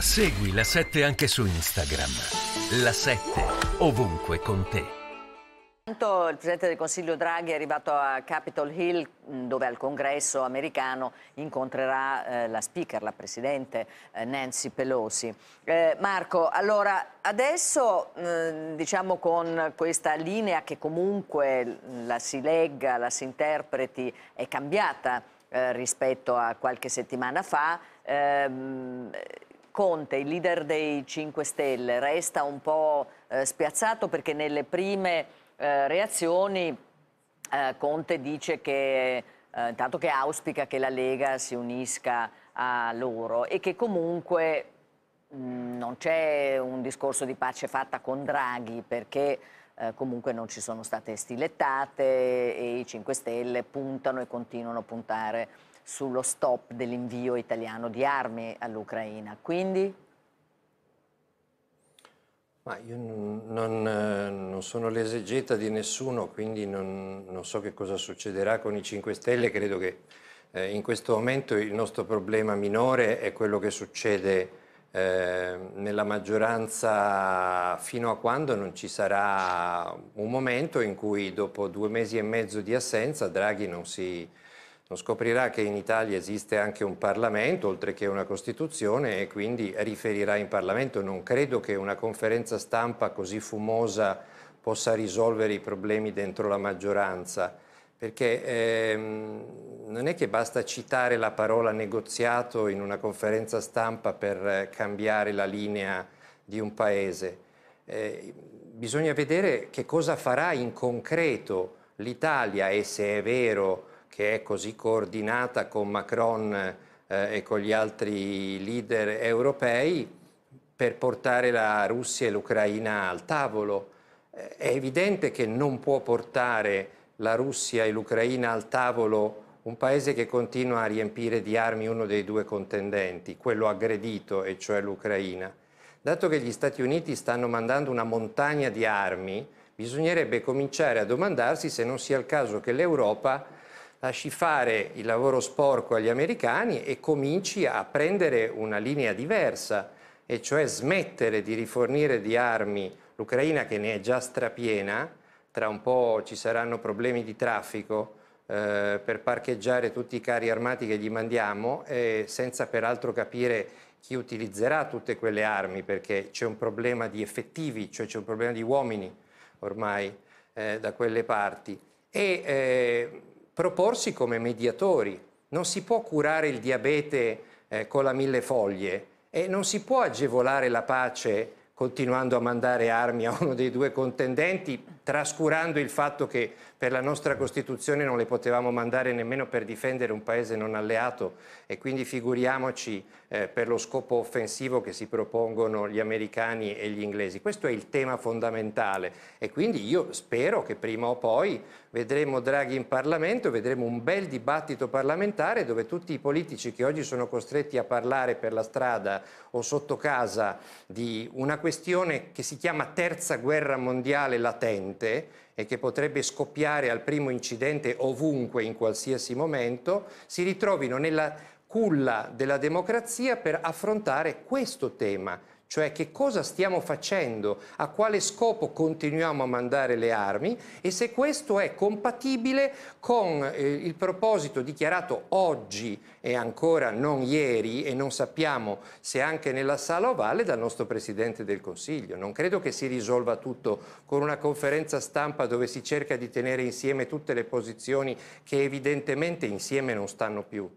Segui la 7 anche su Instagram. La 7 ovunque con te. Intanto il Presidente del Consiglio Draghi è arrivato a Capitol Hill dove al congresso americano incontrerà eh, la speaker, la Presidente eh, Nancy Pelosi. Eh, Marco, allora adesso diciamo con questa linea che comunque la si legga, la si interpreti, è cambiata eh, rispetto a qualche settimana fa. Ehm, Conte, il leader dei 5 Stelle, resta un po' eh, spiazzato perché nelle prime eh, reazioni eh, Conte dice che, intanto che auspica che la Lega si unisca a loro e che comunque mh, mm, non c'è un discorso di pace fatta con Draghi perché eh, comunque non ci sono state stilettate e i 5 Stelle puntano e continuano a puntare sullo stop dell'invio italiano di armi all'Ucraina. Quindi? Ma io non, non, sono l'esegeta di nessuno, quindi non, non, so che cosa succederà con i 5 Stelle. Credo che eh, in questo momento il nostro problema minore è quello che succede eh, nella maggioranza fino a quando non ci sarà un momento in cui dopo due mesi e mezzo di assenza Draghi non si non scoprirà che in Italia esiste anche un Parlamento, oltre che una Costituzione, e quindi riferirà in Parlamento. Non credo che una conferenza stampa così fumosa possa risolvere i problemi dentro la maggioranza, perché ehm, non è che basta citare la parola negoziato in una conferenza stampa per cambiare la linea di un Paese. Eh, bisogna vedere che cosa farà in concreto l'Italia e se è vero che è così coordinata con Macron eh, e con gli altri leader europei per portare la Russia e l'Ucraina al tavolo. Eh, è evidente che non può portare la Russia e l'Ucraina al tavolo un paese che continua a riempire di armi uno dei due contendenti, quello aggredito, e cioè l'Ucraina. Dato che gli Stati Uniti stanno mandando una montagna di armi, bisognerebbe cominciare a domandarsi se non sia il caso che l'Europa lasci fare il lavoro sporco agli americani e cominci a prendere una linea diversa, e cioè smettere di rifornire di armi l'Ucraina che ne è già strapiena, tra un po' ci saranno problemi di traffico eh, per parcheggiare tutti i carri armati che gli mandiamo, eh, senza peraltro capire chi utilizzerà tutte quelle armi, perché c'è un problema di effettivi, cioè c'è un problema di uomini ormai eh, da quelle parti. E, eh, proporsi come mediatori. Non si può curare il diabete eh, con la mille foglie e non si può agevolare la pace continuando a mandare armi a uno dei due contendenti trascurando il fatto che per la nostra Costituzione non le potevamo mandare nemmeno per difendere un paese non alleato e quindi figuriamoci eh, per lo scopo offensivo che si propongono gli americani e gli inglesi. Questo è il tema fondamentale e quindi io spero che prima o poi vedremo Draghi in Parlamento, vedremo un bel dibattito parlamentare dove tutti i politici che oggi sono costretti a parlare per la strada o sotto casa di una questione che si chiama terza guerra mondiale latente, incidente e che potrebbe scoppiare al primo incidente ovunque, in qualsiasi momento, si ritrovino nella culla della democrazia per affrontare questo tema, cioè che cosa stiamo facendo, a quale scopo continuiamo a mandare le armi e se questo è compatibile con eh, il proposito dichiarato oggi e ancora non ieri e non sappiamo se anche nella sala ovale dal nostro Presidente del Consiglio. Non credo che si risolva tutto con una conferenza stampa dove si cerca di tenere insieme tutte le posizioni che evidentemente insieme non stanno più.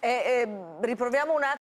Eh, eh, riproviamo un attimo.